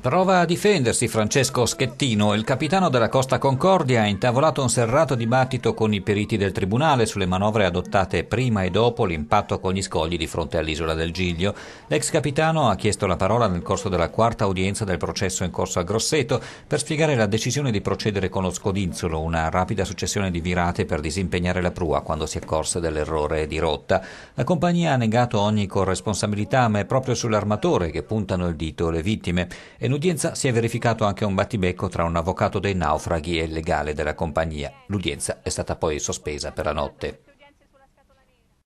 Prova a difendersi Francesco Schettino, il capitano della Costa Concordia ha intavolato un serrato dibattito con i periti del Tribunale sulle manovre adottate prima e dopo l'impatto con gli scogli di fronte all'isola del Giglio. L'ex capitano ha chiesto la parola nel corso della quarta udienza del processo in corso a Grosseto per spiegare la decisione di procedere con lo scodinzolo, una rapida successione di virate per disimpegnare la prua quando si accorse dell'errore di rotta. La compagnia ha negato ogni corresponsabilità, ma è proprio sull'armatore che puntano il dito le vittime. E in udienza si è verificato anche un battibecco tra un avvocato dei naufraghi e il legale della compagnia. L'udienza è stata poi sospesa per la notte.